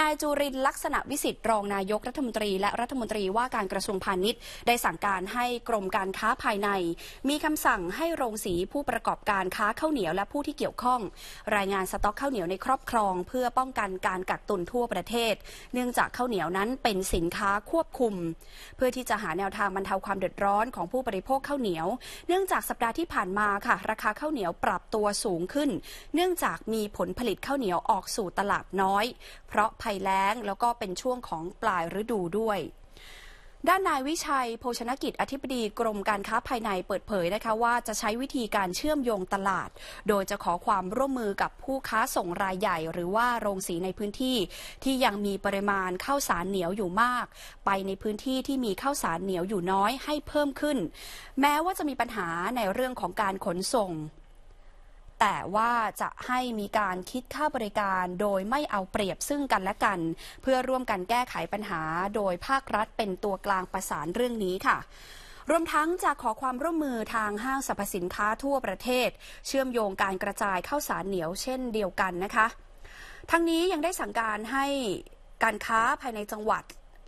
นายจุรินลักษณะวิสิทธิ์รองนายกรัฐมนตรีและรัฐมนตรีว่าการกระทรวงพาณิชย์ ได้สั่งการให้กรมการค้าภายใน มีคำสั่งให้โรงสีผู้ประกอบการค้าข้าวเหนียวและผู้ที่เกี่ยวข้อง รายงานสต็อกข้าวเหนียวในครอบครอง เพื่อป้องกันการกักตุนทั่วประเทศ เนื่องจากข้าวเหนียวนั้นเป็นสินค้าควบคุม เพื่อที่จะหาแนวทางบรรเทาความเดือดร้อนของผู้บริโภคข้าวเหนียวเนื่องจากสัปดาห์ที่ผ่านมาค่ะ ราคาข้าวเหนียวปรับตัวสูงขึ้น เนื่องจากมีผลผลิตข้าวเหนียวออกสู่ตลาดน้อย เพราะภัยแล้งแล้วก็เป็นช่วงของปลายฤดูด้วย ด้านนายวิชัยโภชนกิจอธิบดีกรมการค้าภายในเปิดเผยนะคะว่าจะใช้วิธีการเชื่อมโยงตลาด โดยจะขอความร่วมมือกับผู้ค้าส่งรายใหญ่ หรือว่าโรงสีในพื้นที่ ที่ยังมีปริมาณข้าวสารเหนียวอยู่มาก ไปในพื้นที่ที่มีข้าวสารเหนียวอยู่น้อยให้เพิ่มขึ้น แม้ว่าจะมีปัญหาในเรื่องของการขนส่งแต่ว่าจะให้มีการคิดค่าบริการโดยไม่เอาเปรียบซึ่งกันและกัน เพื่อร่วมกันแก้ไขปัญหาโดยภาครัฐเป็นตัวกลางประสานเรื่องนี้ค่ะ รวมทั้งจะขอความร่วมมือทางห้างสรรพสินค้าทั่วประเทศ เชื่อมโยงการกระจายข้าวสารเหนียวเช่นเดียวกันนะคะ ทั้งนี้ยังได้สั่งการให้การค้าภายในจังหวัด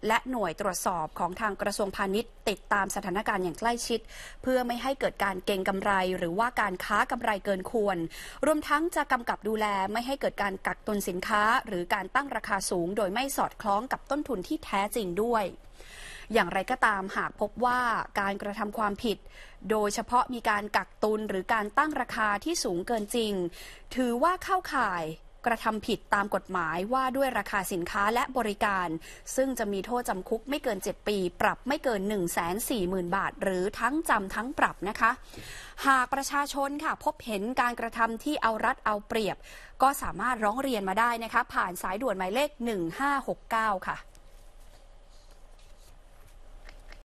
และหน่วยตรวจสอบของทางกระทรวงพาณิชย์ ติดตามสถานการณ์อย่างใกล้ชิด เพื่อไม่ให้เกิดการเก็งกำไร หรือว่าการค้ากำไรเกินควร รวมทั้งจะกำกับดูแลไม่ให้เกิดการกักตุนสินค้า หรือการตั้งราคาสูง โดยไม่สอดคล้องกับต้นทุนที่แท้จริงด้วย อย่างไรก็ตามหากพบว่าการกระทำความผิด โดยเฉพาะมีการกักตุนหรือการตั้งราคาที่สูงเกินจริง ถือว่าเข้าข่ายกระทำผิดตามกฎหมายว่าด้วยราคาสินค้าและบริการ ซึ่งจะมีโทษจำคุกไม่เกิน 7 ปีปรับไม่เกิน 1 4 0 0 0 0 บาท หรือทั้งจำทั้งปรับนะคะ หากประชาชนค่ะพบเห็นการกระทำที่เอารัดเอาเปรียบ ก็สามารถร้องเรียนมาได้นะคะ ผ่านสายด่วนหมายเลข 1569 ค่ะ